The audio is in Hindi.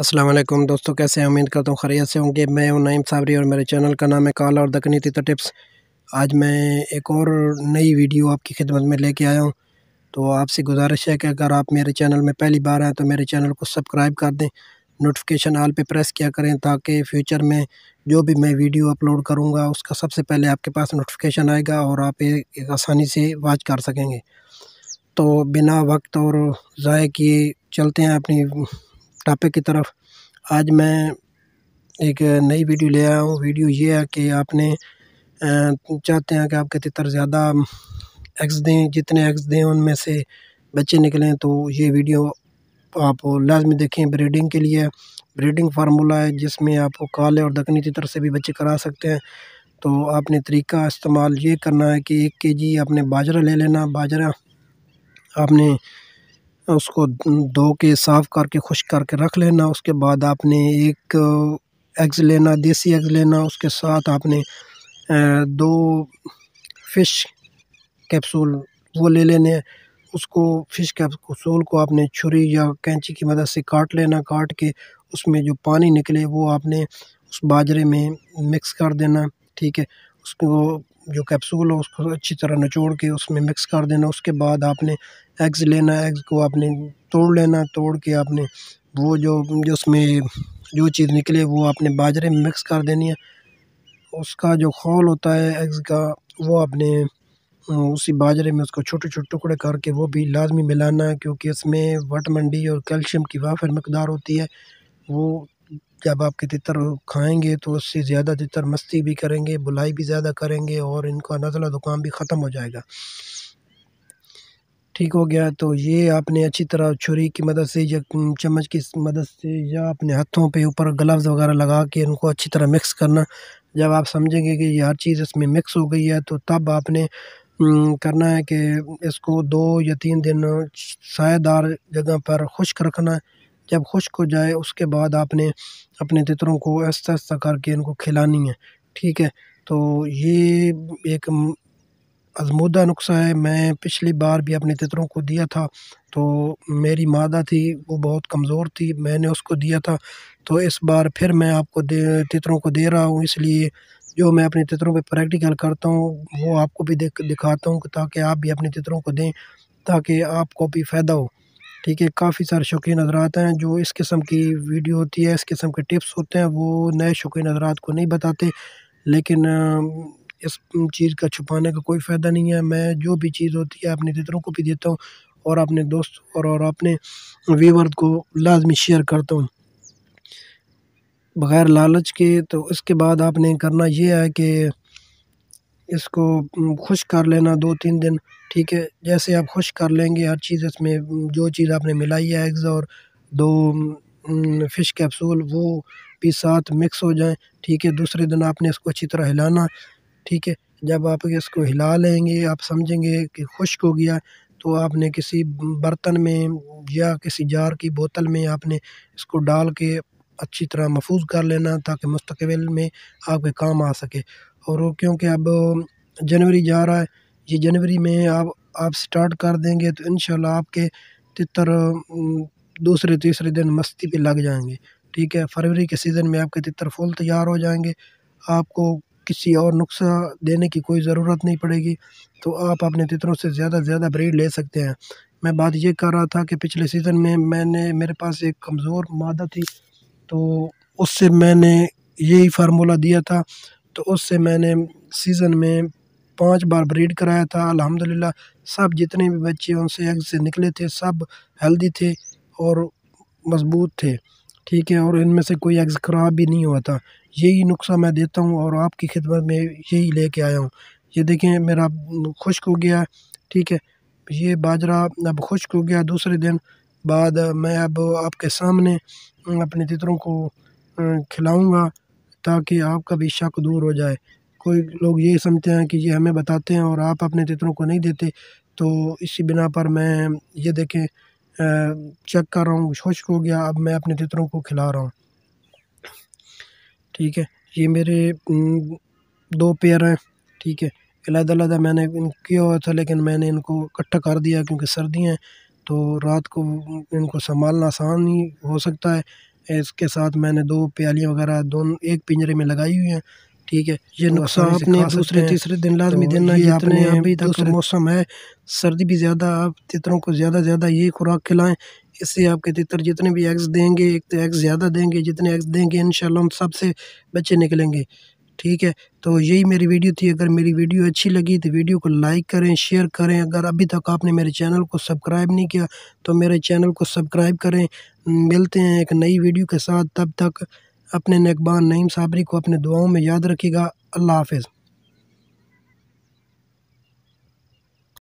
असलम दोस्तों कैसे उम्मीद करता हूँ खरीत से होंगे मैं हूँ नईम साबरी और मेरे चैनल का नाम है काला और दकनी तीता टिप्स आज मैं एक और नई वीडियो आपकी खिदमत में लेके आया हूँ तो आपसे गुजारिश है कि अगर आप मेरे चैनल में पहली बार आएँ तो मेरे चैनल को सब्सक्राइब कर दें नोटिफिकेशन आल पर प्रेस किया करें ताकि फ्यूचर में जो भी मैं वीडियो अपलोड करूँगा उसका सबसे पहले आपके पास नोटिफिकेशन आएगा और आप एक आसानी से वाच कर सकेंगे तो बिना वक्त और ज़ाय किए चलते हैं अपनी टॉपिक की तरफ आज मैं एक नई वीडियो ले आया हूँ वीडियो ये है कि आपने चाहते हैं कि आपके तितर ज़्यादा एग्स दें जितने एग्स दें उनमें से बच्चे निकलें तो ये वीडियो आप लाजमी देखें ब्रीडिंग के लिए ब्रीडिंग फार्मूला है जिसमें आप काले और दखनी तितर से भी बच्चे करा सकते हैं तो आपने तरीका इस्तेमाल ये करना है कि एक के जी आपने बाजरा ले लेना बाजरा आपने उसको धो के साफ़ करके खुश करके रख लेना उसके बाद आपने एक एग्ज़ लेना देसी एग्ज़ लेना उसके साथ आपने दो फ़िश कैप्सूल वो ले लेने उसको फ़िश कैप्सूल को आपने छुरी या कैंची की मदद से काट लेना काट के उसमें जो पानी निकले वो आपने उस बाजरे में मिक्स कर देना ठीक है उसको जो कैप्सूल है उसको अच्छी तरह निचोड़ के उसमें मिक्स कर देना उसके बाद आपने एग्स लेना है एग्स को आपने तोड़ लेना तोड़ के आपने वो जो जो उसमें जो चीज़ निकले वो आपने बाजरे में मिक्स कर देनी है उसका जो खोल होता है एग्स का वो आपने उसी बाजरे में उसको छोटे छोटे टुकड़े करके वो भी लाजमी मिलाना है क्योंकि इसमें वट डी और कैल्शियम की वाफर मकदार होती है वो जब आपके तितर खाएंगे तो उससे ज़्यादा तितर मस्ती भी करेंगे बुलाई भी ज़्यादा करेंगे और इनका नज़ला ज़ुकाम भी ख़त्म हो जाएगा ठीक हो गया तो ये आपने अच्छी तरह छुरी की मदद से या चम्मच की मदद से या अपने हाथों पे ऊपर ग्लव्स वगैरह लगा के उनको अच्छी तरह मिक्स करना जब आप समझेंगे कि ये हर चीज़ इसमें मिक्स हो गई है तो तब आपने करना है कि इसको दो या तीन दिन सायेदार जगह पर खुश्क रखना है जब खुश्क हो जाए उसके बाद आपने अपने तितरों को ऐसा ऐसा करके इनको खिलानी है ठीक है तो ये एक आज़मूदा नुस्ख़ा है मैं पिछली बार भी अपने तितरों को दिया था तो मेरी मादा थी वो बहुत कमज़ोर थी मैंने उसको दिया था तो इस बार फिर मैं आपको दे तितरों को दे रहा हूँ इसलिए जो मैं अपने तितरों पे प्रैक्टिकल करता हूँ वो आपको भी देख दिखाता हूँ ताकि आप भी अपने तितरों को दें ताकि आपको भी फ़ायदा हो ठीक है काफ़ी सारे शौकीन नजरात हैं जो इस किस्म की वीडियो होती है इस किस्म के टिप्स होते हैं वो नए शौकीन हजरात को नहीं बताते लेकिन इस चीज़ का छुपाने का कोई फ़ायदा नहीं है मैं जो भी चीज़ होती है अपने मित्रों को भी देता हूँ और अपने दोस्तों और और अपने व्यूवर को लाजमी शेयर करता हूँ बग़ैर लालच के तो उसके बाद आपने करना यह है कि इसको खुश कर लेना दो तीन दिन ठीक है जैसे आप खुश कर लेंगे हर चीज़ इसमें जो चीज़ आपने मिलाई है एग्ज़ और दो फ़िश कैप्सूल वो भी साथ मिक्स हो जाए ठीक है दूसरे दिन आपने इसको अच्छी तरह हिलाना ठीक है जब आप इसको हिला लेंगे आप समझेंगे कि खुश्क हो गया तो आपने किसी बर्तन में या किसी जार की बोतल में आपने इसको डाल के अच्छी तरह महफूज कर लेना ताकि मुस्तबिल में आपके काम आ सके और क्योंकि अब जनवरी जा रहा है ये जनवरी में आप आप स्टार्ट कर देंगे तो इन आपके तितर दूसरे तीसरे दिन मस्ती पे लग जाएंगे ठीक है फरवरी के सीज़न में आपके तितर फूल तैयार हो जाएंगे आपको किसी और नुस्ख़ा देने की कोई ज़रूरत नहीं पड़ेगी तो आप अपने तितरों से ज़्यादा से ज़्यादा ब्रीड ले सकते हैं मैं बात ये कर रहा था कि पिछले सीज़न में मैंने मेरे पास एक कमज़ोर मादा थी तो उससे मैंने यही फार्मूला दिया था तो उससे मैंने सीज़न में पांच बार ब्रीड कराया था अल्हम्दुलिल्लाह सब जितने भी बच्चे उनसे एग से निकले थे सब हेल्दी थे और मजबूत थे ठीक है और इनमें से कोई एग्ज़ ख़राब भी नहीं हुआ था यही नुस्ख़ा मैं देता हूँ और आपकी खिदमत में यही लेके आया हूँ ये देखें मेरा खुश्क हो गया ठीक है ये बाजरा अब खुश्क हो गया दूसरे दिन बाद मैं अब आपके सामने अपने तितरों को खिलाऊंगा ताकि आपका भी शक दूर हो जाए कोई लोग ये समझते हैं कि ये हमें बताते हैं और आप अपने तितरों को नहीं देते तो इसी बिना पर मैं ये देखें चेक कर रहा हूँ खुश्क हो गया अब मैं अपने तितरों को खिला रहा हूँ ठीक है ये मेरे दो पेयर हैं ठीक है अलहदा अलहदा मैंने किया हुआ था लेकिन मैंने इनको इकट्ठा कर दिया क्योंकि सर्दियाँ हैं तो रात को इनको संभालना आसान ही हो सकता है इसके साथ मैंने दो प्यालियाँ वगैरह दोनों एक पिंजरे में लगाई हुई हैं ठीक है ये तो नुकसान आपने दूसरे तीसरे दिन तो लाजमी देना ये आपने अभी तक मौसम है सर्दी भी ज़्यादा आप तितरों को ज़्यादा ज़्यादा ये खुराक खिलाएं इससे आपके तितर जितने भी एग्स देंगे एक तो एग्स ज़्यादा देंगे जितने एग्स देंगे इन हम सबसे बच्चे निकलेंगे ठीक है तो यही मेरी वीडियो थी अगर मेरी वीडियो अच्छी लगी तो वीडियो को लाइक करें शेयर करें अगर अभी तक आपने मेरे चैनल को सब्सक्राइब नहीं किया तो मेरे चैनल को सब्सक्राइब करें मिलते हैं एक नई वीडियो के साथ तब तक अपने नेकबान नईम साबरी को अपने दुआओं में याद रखेगा अल्लाह हाफिज़